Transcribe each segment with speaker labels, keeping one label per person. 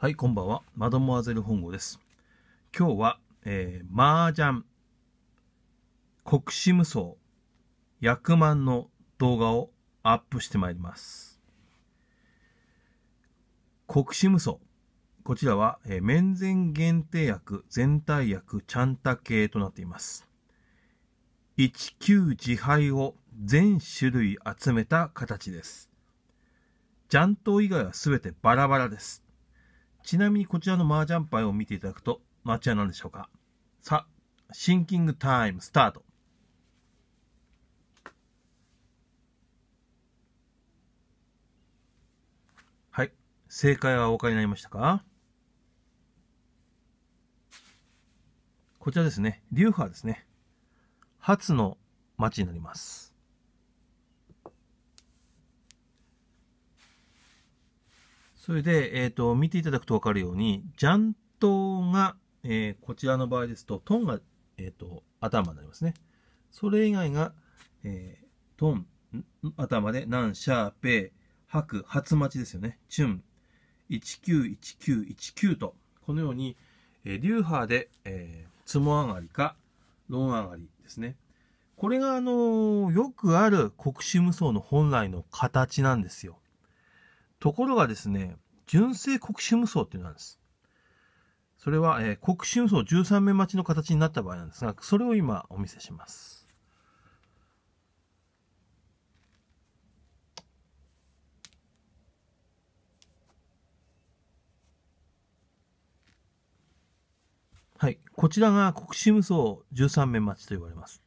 Speaker 1: はい、こんばんは。マドモアゼル本郷です。今日は、えー、麻雀、国士無双、役満の動画をアップしてまいります。国士無双。こちらは、えー、面前限定薬、全体薬、ちゃんた系となっています。19自敗を全種類集めた形です。ジャン以外はすべてバラバラです。ちなみにこちらの麻雀牌を見ていただくと、マチは何でしょうかさあ、シンキングタイムスタート。はい。正解はお分かりになりましたかこちらですね。流派ですね。初の町になります。それで、えっ、ー、と、見ていただくとわかるように、ジャントが、えー、こちらの場合ですと、トンが、えっ、ー、と、頭になりますね。それ以外が、えー、トン、頭で、ナン、シャー、ペー、ハク、ツマちですよね。チュン、191919と、このように、えー、流派で、えー、つも上がりか、ロン上がりですね。これが、あのー、よくある国士無双の本来の形なんですよ。ところがですね、純正国士無双っていうのなんです。それは、えー、国士無双13面待ちの形になった場合なんですが、それを今お見せします。はい。こちらが国士無双13面待ちと言われます。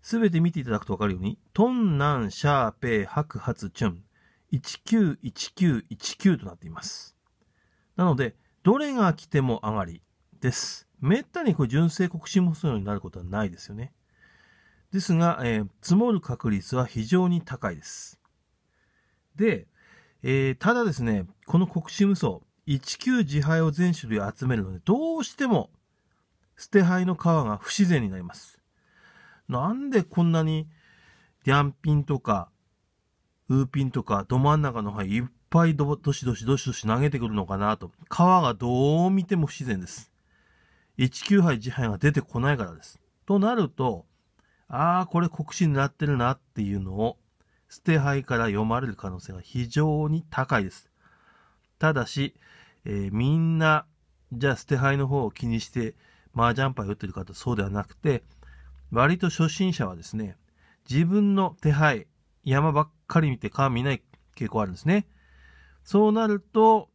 Speaker 1: すべて見ていただくとわかるように、トン、ナン、シャー、ペー、ハク、ハツ、チュン。191919となっています。なので、どれが来ても上がりです。めったにこれ純正国心歩数になることはないですよね。ですが、えー、積もる確率は非常に高いです。で、えー、ただですね、この国心無双、19自敗を全種類集めるので、どうしても捨て牌の皮が不自然になります。なんでこんなに、リャンピンとか、ウーピンとかど真ん中の灰いっぱいどどしどしどしどし投げてくるのかなと。皮がどう見ても不自然です。19杯自杯が出てこないからです。となると、ああ、これ国士狙ってるなっていうのを、捨て牌から読まれる可能性が非常に高いです。ただし、えー、みんな、じゃあ捨て牌の方を気にして、麻雀牌打ってる方そうではなくて、割と初心者はですね、自分の手配、山ばっかり見て川見ない傾向あるんですね。そうなると、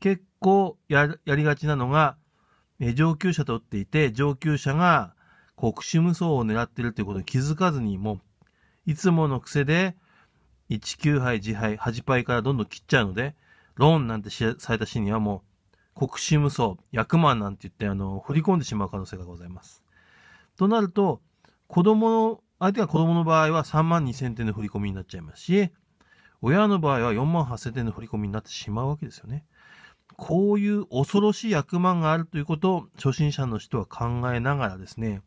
Speaker 1: 結構やりがちなのが、え上級者と打っていて、上級者が、国士無双を狙ってるということに気づかずに、もう、いつもの癖で、19杯、自杯、8杯からどんどん切っちゃうので、ローンなんてされたシーンにはもう、国士無双、役満なんて言って、あの、振り込んでしまう可能性がございます。となると、子供相手が子供の場合は3万2000点の振り込みになっちゃいますし、親の場合は4万8000点の振り込みになってしまうわけですよね。こういう恐ろしい悪魔があるということを初心者の人は考えながらですね、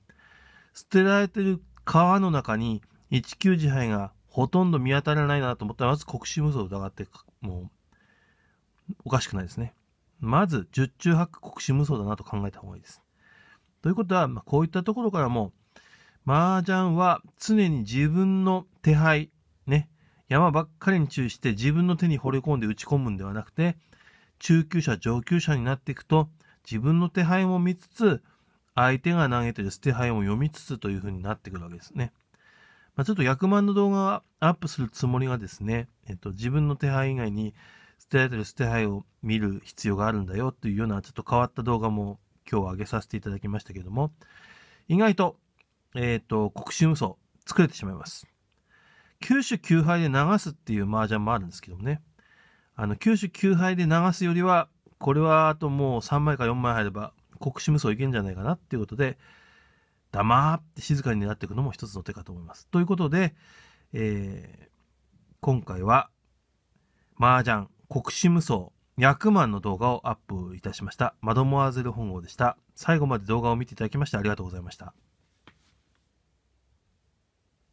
Speaker 1: 捨てられてる川の中に19自敗がほとんど見当たらないなと思ったら、まず国士無双を疑って、もう、おかしくないですね。まず、十中八九国士無双だなと考えた方がいいです。ということは、まあ、こういったところからも、麻雀は常に自分の手配、ね、山ばっかりに注意して自分の手に惚れ込んで打ち込むんではなくて、中級者、上級者になっていくと、自分の手配も見つつ、相手が投げてる捨て配も読みつつという風になってくるわけですね。まあ、ちょっと役満の動画はアップするつもりがですね、えっと、自分の手配以外に捨てられてる捨て配を見る必要があるんだよというようなちょっと変わった動画も今日は上げさせていただきましたけども、意外とえっ、ー、と、国士無双、作れてしまいます。九州九杯で流すっていう麻雀もあるんですけどもね。あの、九州九敗で流すよりは、これはあともう3枚か4枚入れば、国士無双いけんじゃないかなっていうことで、黙って静かになっていくのも一つの手かと思います。ということで、えー、今回は、麻雀、国士無双、役満の動画をアップいたしました。マドモアゼル本郷でした。最後まで動画を見ていただきましてありがとうございました。